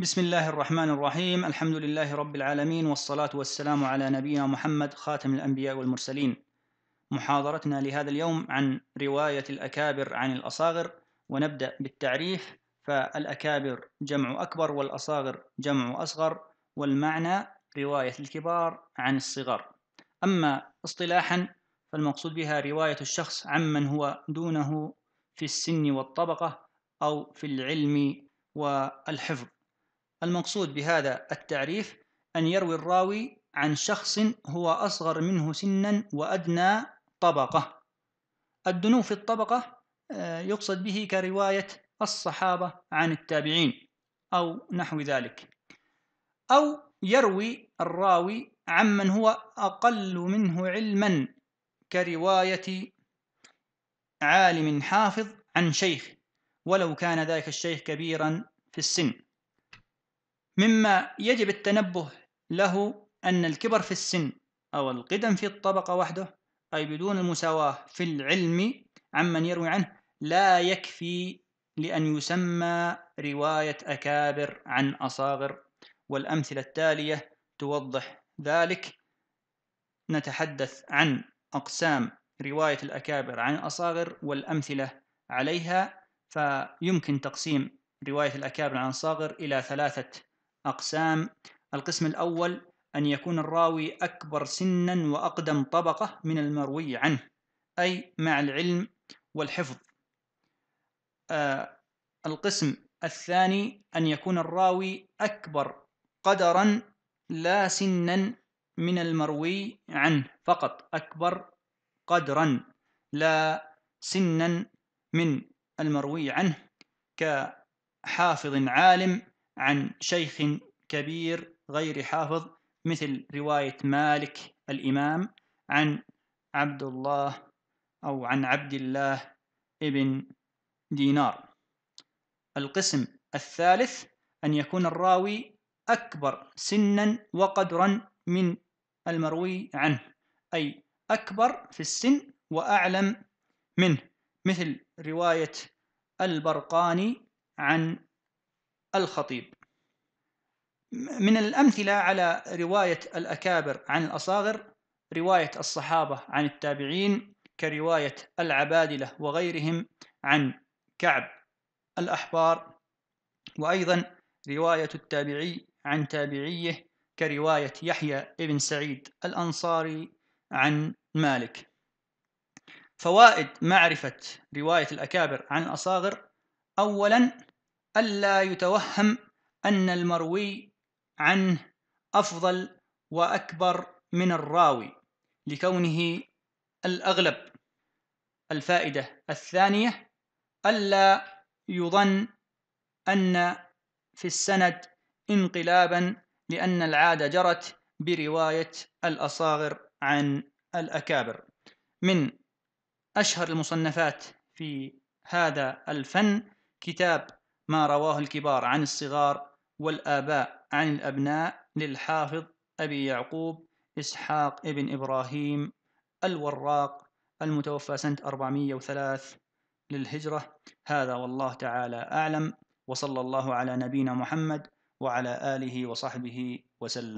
بسم الله الرحمن الرحيم الحمد لله رب العالمين والصلاة والسلام على نبينا محمد خاتم الأنبياء والمرسلين محاضرتنا لهذا اليوم عن رواية الأكابر عن الأصاغر ونبدأ بالتعريف فالأكابر جمع أكبر والأصاغر جمع أصغر والمعنى رواية الكبار عن الصغار أما اصطلاحا فالمقصود بها رواية الشخص عمن هو دونه في السن والطبقة أو في العلم والحفظ المقصود بهذا التعريف أن يروي الراوي عن شخص هو أصغر منه سنا وأدنى طبقة الدنو في الطبقة آه، يقصد به كرواية الصحابة عن التابعين أو نحو ذلك أو يروي الراوي عمن هو أقل منه علما كرواية عالم حافظ عن شيخ ولو كان ذلك الشيخ كبيرا في السن مما يجب التنبه له أن الكبر في السن أو القدم في الطبقة وحده أي بدون المساواة في العلم عمن يروي عنه لا يكفي لأن يسمى رواية أكابر عن أصاغر والأمثلة التالية توضح ذلك نتحدث عن أقسام رواية الأكابر عن الأصاغر والأمثلة عليها فيمكن تقسيم رواية الأكابر عن الصاغر إلى ثلاثة أقسام القسم الأول أن يكون الراوي أكبر سنا وأقدم طبقة من المروي عنه أي مع العلم والحفظ آه القسم الثاني أن يكون الراوي أكبر قدرا لا سنا من المروي عنه فقط أكبر قدرا لا سنا من المروي عنه كحافظ عالم عن شيخ كبير غير حافظ مثل رواية مالك الإمام عن عبد الله أو عن عبد الله ابن دينار القسم الثالث أن يكون الراوي أكبر سنا وقدرا من المروي عنه أي أكبر في السن وأعلم منه مثل رواية البرقاني عن الخطيب من الأمثلة على رواية الأكابر عن الأصاغر رواية الصحابة عن التابعين كرواية العبادلة وغيرهم عن كعب الأحبار وأيضا رواية التابعي عن تابعيه كرواية يحيى بن سعيد الأنصاري عن مالك فوائد معرفة رواية الأكابر عن الأصاغر أولا ألا يتوهم أن المروي عنه أفضل وأكبر من الراوي لكونه الأغلب الفائدة الثانية ألا يظن أن في السند انقلابا لأن العادة جرت برواية الأصاغر عن الأكابر من أشهر المصنفات في هذا الفن كتاب ما رواه الكبار عن الصغار والآباء عن الأبناء للحافظ أبي يعقوب إسحاق ابن إبراهيم الوراق المتوفى سنة 403 للهجرة هذا والله تعالى أعلم وصلى الله على نبينا محمد وعلى آله وصحبه وسلم